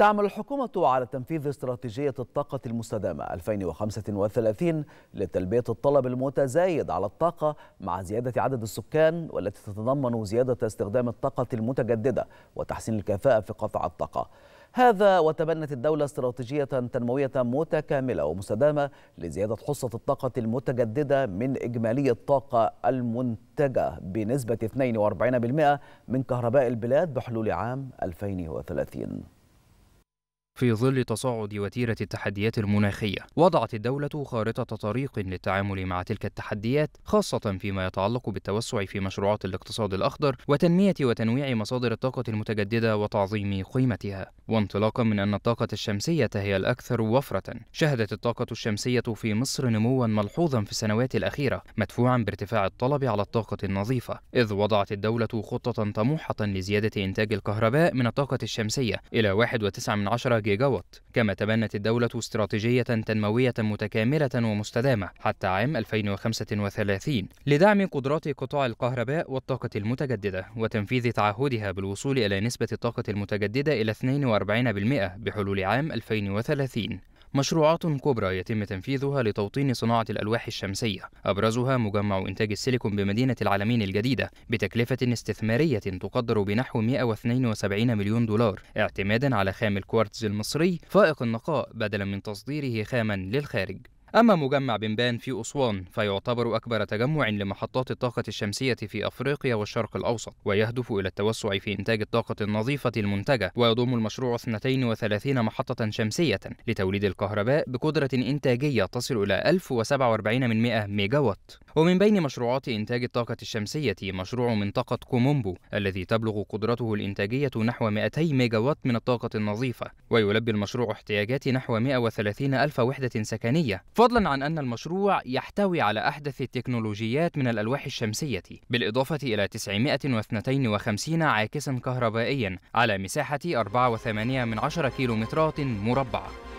تعمل الحكومة على تنفيذ استراتيجية الطاقة المستدامة 2035 لتلبية الطلب المتزايد على الطاقة مع زيادة عدد السكان والتي تتضمن زيادة استخدام الطاقة المتجددة وتحسين الكفاءة في قطاع الطاقة. هذا وتبنت الدولة استراتيجية تنموية متكاملة ومستدامة لزيادة حصة الطاقة المتجددة من إجمالي الطاقة المنتجة بنسبة 42% من كهرباء البلاد بحلول عام 2030 في ظل تصاعد وتيرة التحديات المناخية وضعت الدولة خارطة طريق للتعامل مع تلك التحديات خاصة فيما يتعلق بالتوسع في مشروعات الاقتصاد الأخضر وتنمية وتنويع مصادر الطاقة المتجددة وتعظيم قيمتها وانطلاقا من أن الطاقة الشمسية هي الأكثر وفرة شهدت الطاقة الشمسية في مصر نموا ملحوظا في السنوات الأخيرة مدفوعا بارتفاع الطلب على الطاقة النظيفة إذ وضعت الدولة خطة طموحة لزيادة إنتاج الكهرباء من الطاقة الشمسية إلى 1.9 جيجا جيجا وات كما تبنت الدولة استراتيجية تنموية متكاملة ومستدامة حتى عام 2035 لدعم قدرات قطاع الكهرباء والطاقة المتجددة وتنفيذ تعهدها بالوصول إلى نسبة الطاقة المتجددة إلى 42% بحلول عام 2030 مشروعات كبرى يتم تنفيذها لتوطين صناعة الألواح الشمسية أبرزها مجمع إنتاج السيليكون بمدينة العالمين الجديدة بتكلفة استثمارية تقدر بنحو 172 مليون دولار اعتمادا على خام الكوارتز المصري فائق النقاء بدلا من تصديره خاما للخارج أما مجمع بنبان في أسوان فيعتبر أكبر تجمع لمحطات الطاقة الشمسية في أفريقيا والشرق الأوسط ويهدف إلى التوسع في إنتاج الطاقة النظيفة المنتجة ويضم المشروع 32 محطة شمسية لتوليد الكهرباء بقدرة إنتاجية تصل إلى 1047 ميجاوات ومن بين مشروعات إنتاج الطاقة الشمسية مشروع منطقة كومومبو الذي تبلغ قدرته الإنتاجية نحو 200 ميجاوات من الطاقة النظيفة ويلبي المشروع احتياجات نحو 130 ألف وحدة سكنية فضلا عن أن المشروع يحتوي على أحدث التكنولوجيات من الألواح الشمسية بالإضافة إلى 952 عاكسا كهربائيا على مساحة 4.8 كيلومترات مربعة